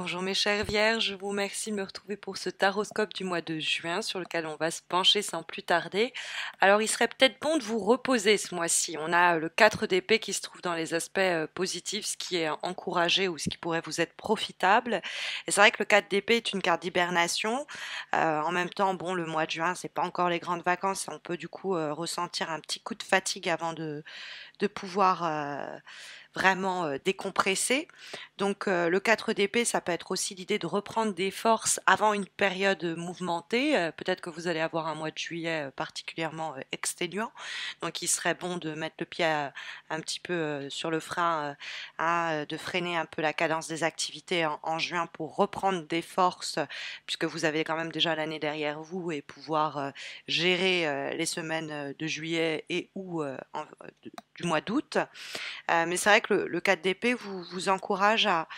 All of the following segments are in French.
Bonjour mes chères vierges, je vous remercie de me retrouver pour ce taroscope du mois de juin sur lequel on va se pencher sans plus tarder. Alors il serait peut-être bon de vous reposer ce mois-ci. On a euh, le 4 d'épée qui se trouve dans les aspects euh, positifs, ce qui est encouragé ou ce qui pourrait vous être profitable. Et c'est vrai que le 4 d'épée est une carte d'hibernation. Euh, en même temps, bon, le mois de juin, c'est pas encore les grandes vacances. On peut du coup ressentir un petit coup de fatigue avant de, de pouvoir vraiment euh, décompressé. décompresser. Donc euh, le 4 d'épée, ça peut être aussi l'idée de reprendre des forces avant une période mouvementée. Euh, peut-être que vous allez avoir un mois de juillet particulièrement exténuant. Donc il serait bon de mettre le pied un petit peu sur le frein, à, de freiner un peu la cadence des activités en, juin pour reprendre des forces, puisque vous avez quand même déjà l'année derrière vous et pouvoir gérer les semaines de juillet et ou du mois d'août. mais c'est vrai que le, 4DP vous, vous encourage à,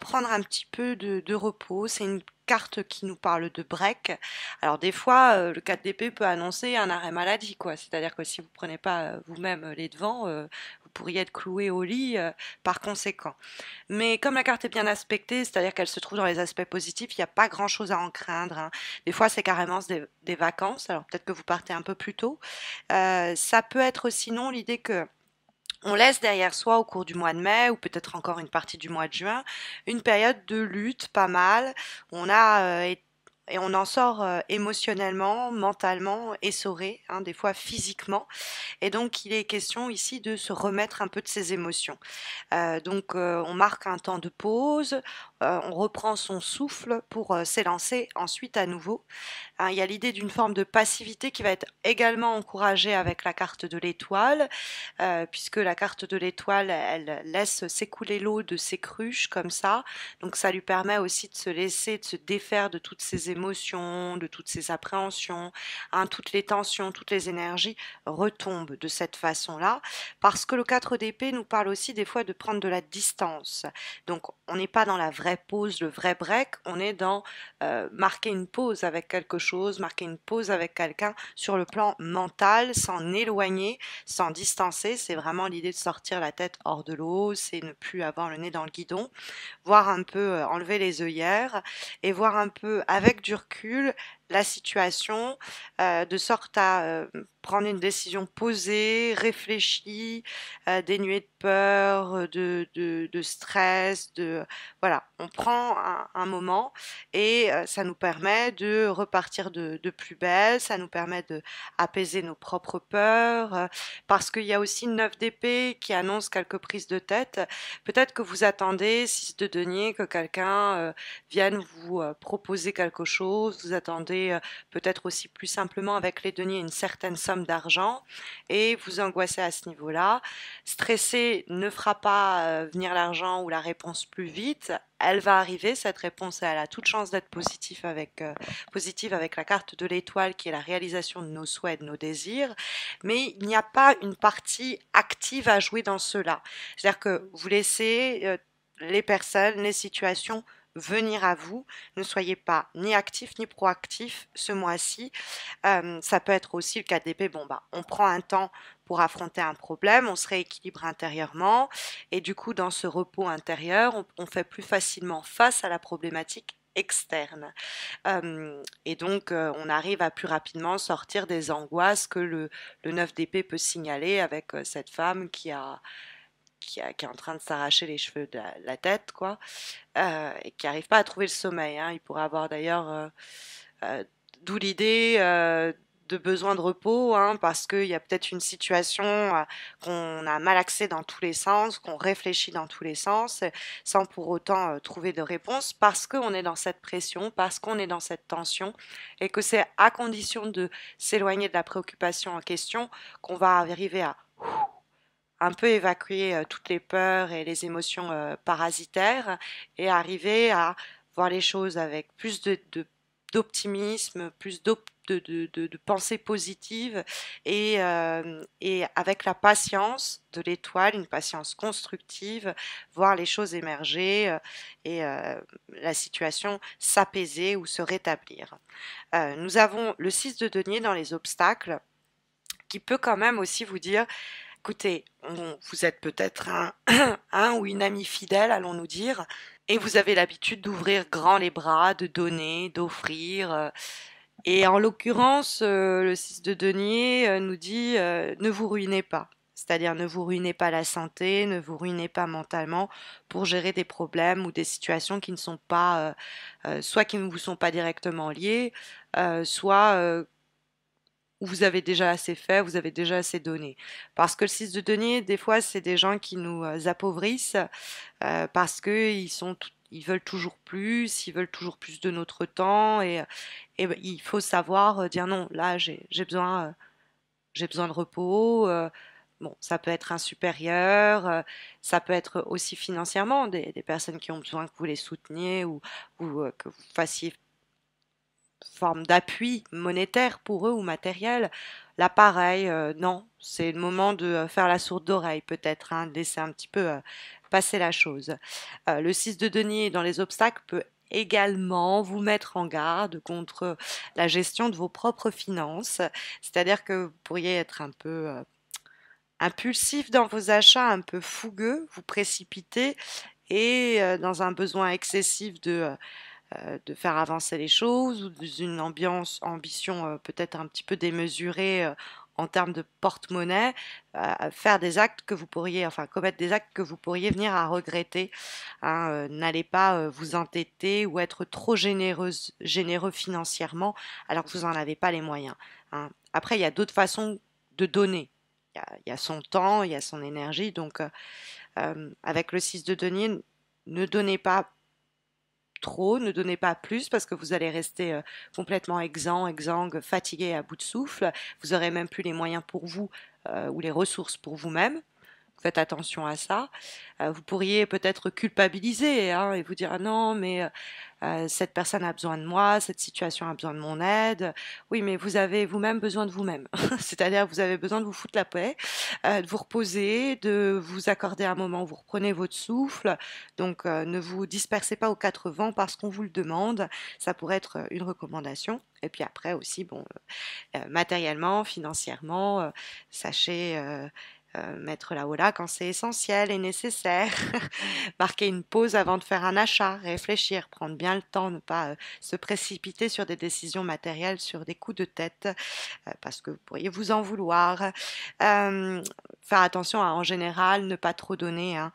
prendre un petit peu de, repos. C'est une carte qui nous parle de break. Alors des fois, euh, le 4DP peut annoncer un arrêt maladie, quoi. C'est-à-dire que si vous prenez pas euh, vous-même euh, les devants, vous pourriez être cloué au lit par conséquent. Mais comme la carte est bien aspectée, c'est-à-dire qu'elle se trouve dans les aspects positifs, il n'y a pas grand-chose à en craindre. Hein. Des fois, c'est carrément des, des, vacances. Alors peut-être que vous partez un peu plus tôt. ça peut être sinon l'idée que on laisse derrière soi au cours du mois de mai ou peut-être encore une partie du mois de juin une période de lutte pas mal. On a euh, et on en sort euh, émotionnellement, mentalement, essoré, hein, des fois physiquement. Et donc il est question ici de se remettre un peu de ses émotions. Euh, donc on marque un temps de pause, euh, on reprend son souffle pour euh, s'élancer ensuite à nouveau. Hein, il y a l'idée d'une forme de passivité qui va être également encouragée avec la carte de l'étoile, euh, puisque la carte de l'étoile, elle laisse s'écouler l'eau de ses cruches comme ça. Donc ça lui permet aussi de se laisser, de se défaire de toutes ses émotions, de toutes ses appréhensions, hein, toutes les tensions, toutes les énergies retombent de cette façon-là, parce que le 4 d'épée nous parle aussi des fois de prendre de la distance. Donc on n'est pas dans la vraie vraie pause, le vrai break, on est dans euh, marquer une pause avec quelque chose, marquer une pause avec quelqu'un sur le plan mental, s'en éloigner, s'en distancer. C'est vraiment l'idée de sortir la tête hors de l'eau, c'est ne plus avoir le nez dans le guidon, voir un peu, euh, enlever les œillères et voir un peu avec du recul la situation, euh, de sorte à euh, prendre une décision posée, réfléchie, euh, dénuée de peur, de, stress, de voilà, on prend un, moment et ça nous permet de repartir de, plus belle, ça nous permet de apaiser nos propres peurs, parce qu'il y a aussi 9 d'épée qui annonce quelques prises de tête. Peut-être que vous attendez 6 de denier que quelqu'un vienne vous proposer quelque chose, vous attendez euh, peut-être aussi plus simplement avec les deniers une certaine somme d'argent et vous angoissez à ce niveau-là. Stresser ne fera pas euh, venir l'argent ou la réponse plus vite. Elle va arriver, cette réponse, elle a toute chance d'être positive avec, euh, positive avec la carte de l'étoile qui est la réalisation de nos souhaits, de nos désirs. Mais il n'y a pas une partie active à jouer dans cela. C'est-à-dire que vous laissez les personnes, les situations venir à vous. Ne soyez pas ni actif ni proactif ce mois-ci. Euh, ça peut être aussi le DP. Bon, bah, on prend un temps pour affronter un problème, on se rééquilibre intérieurement et du coup, dans ce repos intérieur, on, fait plus facilement face à la problématique externe. Euh, et donc, euh, on arrive à plus rapidement sortir des angoisses que le, le 9 d'épée peut signaler avec cette femme qui a, qui, est en train de s'arracher les cheveux de la, tête, quoi, euh, et qui n'arrive pas à trouver le sommeil. Hein. Il pourrait avoir d'ailleurs, euh, euh, d'où l'idée de besoin de repos, hein, parce qu'il y a peut-être une situation qu'on a mal accès dans tous les sens, qu'on réfléchit dans tous les sens, sans pour autant trouver de réponse, parce qu'on est dans cette pression, parce qu'on est dans cette tension, et que c'est à condition de s'éloigner de la préoccupation en question qu'on va arriver à un peu évacuer euh, toutes les peurs et les émotions euh, parasitaires et arriver à voir les choses avec plus de, d'optimisme, plus de, de, de, pensée positive euh, et, avec la patience de l'étoile, une patience constructive, voir les choses émerger et la situation s'apaiser ou se rétablir. nous avons le 6 de denier dans les obstacles qui peut quand même aussi vous dire écoutez, vous êtes peut-être un, ou une amie fidèle, allons-nous dire, et vous avez l'habitude d'ouvrir grand les bras, de donner, d'offrir. Euh, et en l'occurrence, euh, le 6 de denier euh, nous dit ne vous ruinez pas. C'est-à-dire ne vous ruinez pas la santé, ne vous ruinez pas mentalement pour gérer des problèmes ou des situations qui ne sont pas, soit qui ne vous sont pas directement liées, soit vous avez déjà assez fait, vous avez déjà assez donné. Parce que le 6 de denier, des fois, c'est des gens qui nous euh, appauvrissent euh, parce qu'ils sont ils veulent toujours plus, ils veulent toujours plus de notre temps et, ben, il faut savoir euh, dire non, là j'ai besoin, j'ai besoin de repos. Bon, ça peut être un supérieur, ça peut être aussi financièrement des, personnes qui ont besoin que vous les souteniez ou, que vous fassiez forme d'appui monétaire pour eux ou matériel, l'appareil euh, non, c'est le moment de euh, faire la sourde oreille peut-être, hein, de laisser un petit peu euh, passer la chose. le 6 de denier dans les obstacles peut également vous mettre en garde contre la gestion de vos propres finances, c'est-à-dire que vous pourriez être un peu impulsif dans vos achats, un peu fougueux, vous précipiter et dans un besoin excessif de euh, de faire avancer les choses ou une ambiance, ambition euh, peut-être un petit peu démesurée euh, en termes de porte-monnaie, faire des actes que vous pourriez, enfin commettre des actes que vous pourriez venir à regretter. Hein, n'allez pas vous entêter ou être trop généreuse, généreux financièrement alors que vous n'en avez pas les moyens. Hein. Après, il y a d'autres façons de donner. Il y, y, a son temps, il y a son énergie. Donc, avec le 6 de denier, ne donnez pas trop, ne donnez pas plus parce que vous allez rester euh, complètement exsangue, exsangue, fatigué, à bout de souffle. Vous aurez même plus les moyens pour vous euh, ou les ressources pour vous-même faites attention à ça. Euh, vous pourriez peut-être culpabiliser hein, et vous dire ah non, mais euh, euh, cette personne a besoin de moi, cette situation a besoin de mon aide. Oui, mais vous avez vous-même besoin de vous-même. C'est-à-dire vous avez besoin de vous foutre la paix, de vous reposer, de vous accorder un moment où vous reprenez votre souffle. Donc ne vous dispersez pas aux quatre vents parce qu'on vous le demande. Ça pourrait être une recommandation. Et puis après aussi, bon, matériellement, financièrement, sachez euh, mettre la hola quand c'est essentiel et nécessaire, marquer une pause avant de faire un achat, réfléchir, prendre bien le temps, ne pas euh, se précipiter sur des décisions matérielles, sur des coups de tête, euh, parce que vous pourriez vous en vouloir. faire attention à, en général, ne pas trop donner hein,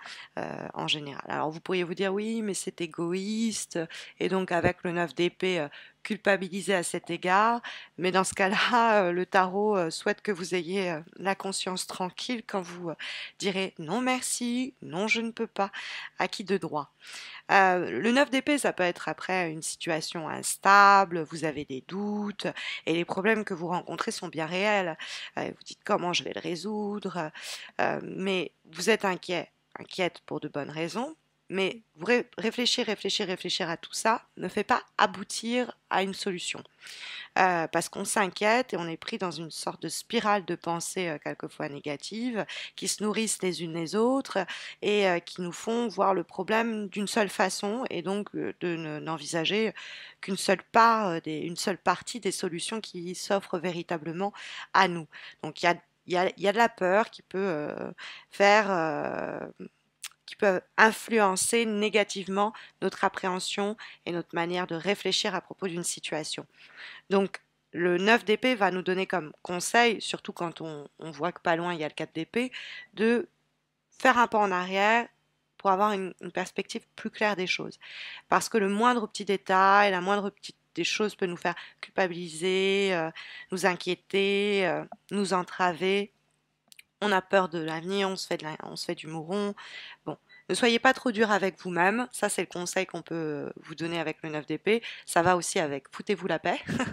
en général. Alors vous pourriez vous dire oui, mais c'est égoïste, et donc avec le 9 d'épée, culpabiliser à cet égard, mais dans ce cas-là, euh, le tarot euh, souhaite que vous ayez euh, la conscience tranquille quand vous direz non merci, non je ne peux pas, à qui de droit. le 9 d'épée, ça peut être après une situation instable, vous avez des doutes, et les problèmes que vous rencontrez sont bien réels. vous dites comment je vais le résoudre, mais vous êtes inquiet, inquiète pour de bonnes raisons mais réfléchir, réfléchir, réfléchir à tout ça ne fait pas aboutir à une solution. Euh, parce qu'on s'inquiète et on est pris dans une sorte de spirale de pensées euh, quelquefois négatives qui se nourrissent les unes les autres et euh, qui nous font voir le problème d'une seule façon et donc de n'envisager qu'une seule part, une seule partie des solutions qui s'offrent véritablement à nous. Donc il y y a, de la peur qui peut faire qui peuvent influencer négativement notre appréhension et notre manière de réfléchir à propos d'une situation. Donc, le 9 d'épée va nous donner comme conseil, surtout quand on, voit que pas loin il y a le 4 d'épée, de faire un pas en arrière pour avoir une, perspective plus claire des choses. Parce que le moindre petit détail, la moindre petite des choses peut nous faire culpabiliser, euh, nous inquiéter, euh, nous entraver on a peur de l'avenir, on, se fait on se fait du mouron. Bon, ne soyez pas trop dur avec vous-même. Ça, c'est le conseil qu'on peut euh, vous donner avec le 9 d'épée. Ça va aussi avec foutez-vous la paix.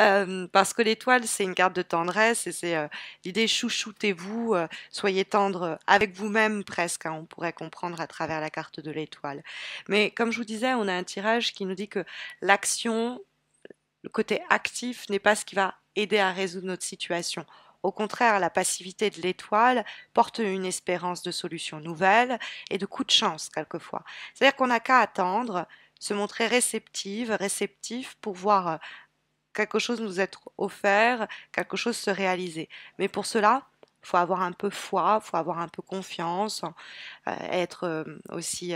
Euh, parce que l'étoile, c'est une carte de tendresse et c'est euh, l'idée chouchoutez-vous, soyez tendre avec vous-même presque. Hein, on pourrait comprendre à travers la carte de l'étoile. Mais comme je vous disais, on a un tirage qui nous dit que l'action, le côté actif n'est pas ce qui va aider à résoudre notre situation. Au contraire, la passivité de l'étoile porte une espérance de solutions nouvelles et de coups de chance quelquefois. C'est-à-dire qu'on n'a qu'à attendre, se montrer réceptive, réceptif pour voir euh, quelque chose nous être offert, quelque chose se réaliser. Mais pour cela, il faut avoir un peu foi, il faut avoir un peu confiance, euh, être euh, aussi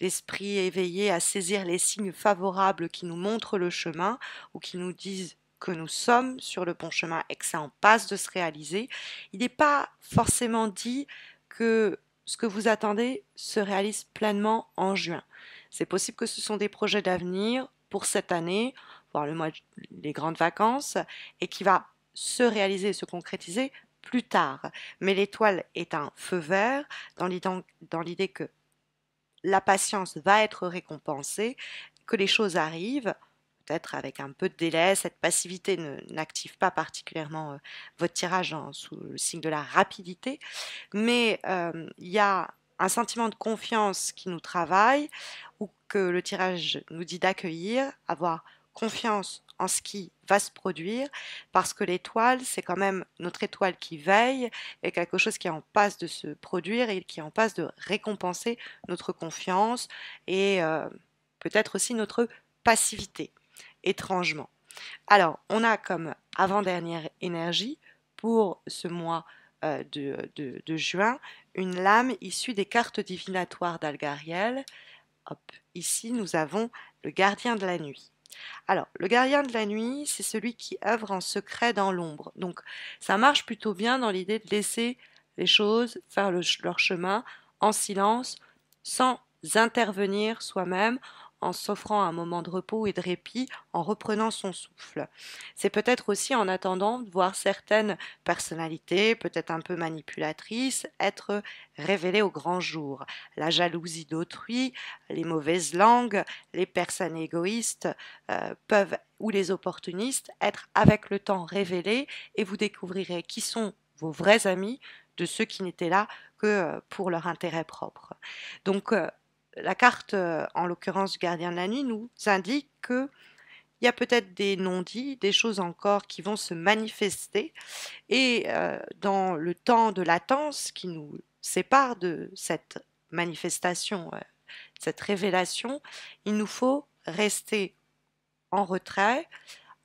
l'esprit éveillé à saisir les signes favorables qui nous montrent le chemin ou qui nous disent que nous sommes sur le bon chemin et que ça en passe de se réaliser, il n'est pas forcément dit que ce que vous attendez se réalise pleinement en juin. C'est possible que ce sont des projets d'avenir pour cette année, voire le mois des grandes vacances, et qui va se réaliser, se concrétiser plus tard. Mais l'étoile est un feu vert dans l'idée que la patience va être récompensée, que les choses arrivent, être avec un peu de délai. Cette passivité n'active pas particulièrement euh, votre tirage en sous le signe de la rapidité, mais euh, il y a un sentiment de confiance qui nous travaille ou que le tirage nous dit d'accueillir, avoir confiance en ce qui va se produire, parce que l'étoile, c'est quand même notre étoile qui veille et quelque chose qui est en passe de se produire et qui est en passe de récompenser notre confiance et euh, peut-être aussi notre passivité étrangement. Alors, on a comme avant-dernière énergie pour ce mois euh, de, juin une lame issue des cartes divinatoires d'Algariel. ici, nous avons le gardien de la nuit. Alors, le gardien de la nuit, c'est celui qui œuvre en secret dans l'ombre. Donc, ça marche plutôt bien dans l'idée de laisser les choses faire leur chemin en silence, sans intervenir soi-même, en s'offrant un moment de repos et de répit, en reprenant son souffle. C'est peut-être aussi en attendant de voir certaines personnalités, peut-être un peu manipulatrices, être révélées au grand jour. La jalousie d'autrui, les mauvaises langues, les personnes égoïstes euh, peuvent ou les opportunistes être avec le temps révélées et vous découvrirez qui sont vos vrais amis de ceux qui n'étaient là que euh, pour leur intérêt propre. Donc euh, la carte, euh, en l'occurrence du gardien de la nuit, nous indique que il y a peut-être des non-dits, des choses encore qui vont se manifester. Et euh, dans le temps de latence qui nous sépare de cette manifestation, euh, cette révélation, il nous faut rester en retrait,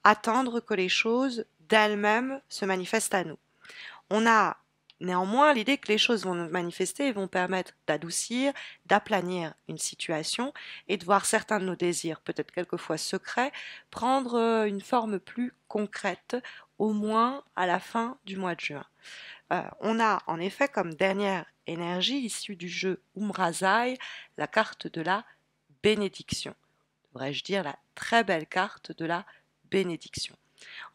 attendre que les choses d'elles-mêmes se manifestent à nous. On a Néanmoins, l'idée que les choses vont manifester vont permettre d'adoucir, d'aplanir une situation et de voir certains de nos désirs, peut-être quelquefois secrets, prendre euh, une forme plus concrète, au moins à la fin du mois de juin. Euh, on a en effet comme dernière énergie issue du jeu Umrazai la carte de la bénédiction. Devrais-je dire la très belle carte de la bénédiction.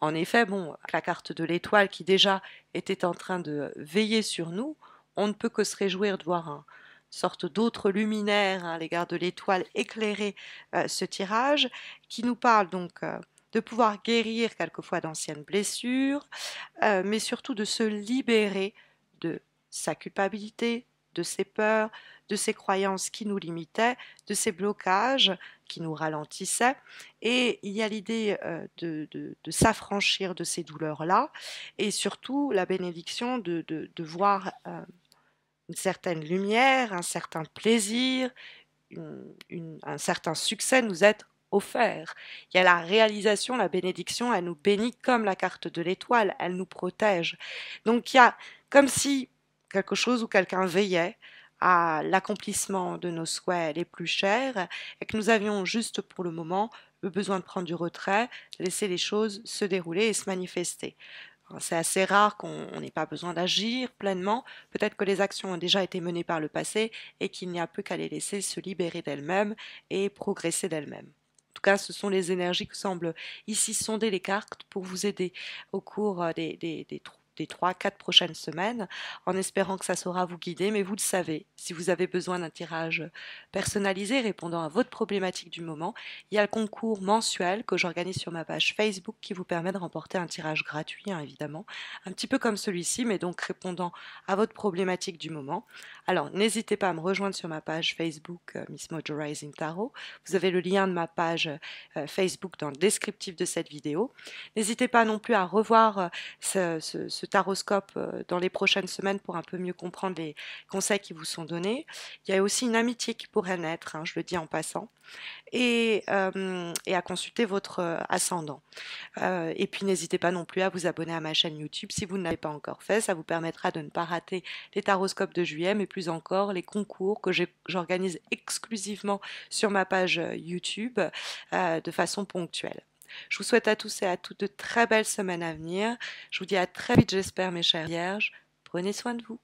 En effet, bon, la carte de l'étoile qui déjà était en train de veiller sur nous, on ne peut que se réjouir de voir une sorte d'autre luminaire hein, à l'égard de l'étoile éclairer euh, ce tirage, qui nous parle donc euh, de pouvoir guérir quelquefois d'anciennes blessures, euh, mais surtout de se libérer de sa culpabilité, de ses peurs, de ces croyances qui nous limitaient, de ces blocages qui nous ralentissaient. Et il y a l'idée euh, de, s'affranchir de ces douleurs-là et surtout la bénédiction de, voir euh, une certaine lumière, un certain plaisir, un certain succès nous être offert. Il y a la réalisation, la bénédiction, elle nous bénit comme la carte de l'étoile, elle nous protège. Donc il y a comme si quelque chose ou quelqu'un veillait, à l'accomplissement de nos souhaits les plus chers et que nous avions juste pour le moment le besoin de prendre du retrait, laisser les choses se dérouler et se manifester. Hein, c'est assez rare qu'on n'ait pas besoin d'agir pleinement. Peut-être que les actions ont déjà été menées par le passé et qu'il n'y a plus qu'à les laisser se libérer d'elles-mêmes et progresser d'elles-mêmes. En tout cas, ce sont les énergies qui semblent ici sonder les cartes pour vous aider au cours euh, des, des, des trois des trois, quatre prochaines semaines, en espérant que ça saura vous guider, mais vous le savez, si vous avez besoin d'un tirage personnalisé répondant à votre problématique du moment, il y a le concours mensuel que j'organise sur ma page Facebook qui vous permet de remporter un tirage gratuit, hein, évidemment, un petit peu comme celui-ci, mais donc répondant à votre problématique du moment. Alors, n'hésitez pas à me rejoindre sur ma page Facebook euh, Miss Motorizing Tarot. Vous avez le lien de ma page euh, Facebook dans le descriptif de cette vidéo. N'hésitez pas non plus à revoir euh, ce, taroscope dans les prochaines semaines pour un peu mieux comprendre les conseils qui vous sont donnés. Il y a aussi une amitié qui pourrait naître, hein, je le dis en passant, et, et à consulter votre ascendant. et puis, n'hésitez pas non plus à vous abonner à ma chaîne YouTube si vous ne l'avez pas encore fait. Ça vous permettra de ne pas rater les taroscopes de juillet, mais plus encore les concours que j'organise exclusivement sur ma page euh, YouTube euh, de façon ponctuelle. Je vous souhaite à tous et à toutes de très belles semaines à venir. Je vous dis à très vite, j'espère, mes chères vierges. Prenez soin de vous.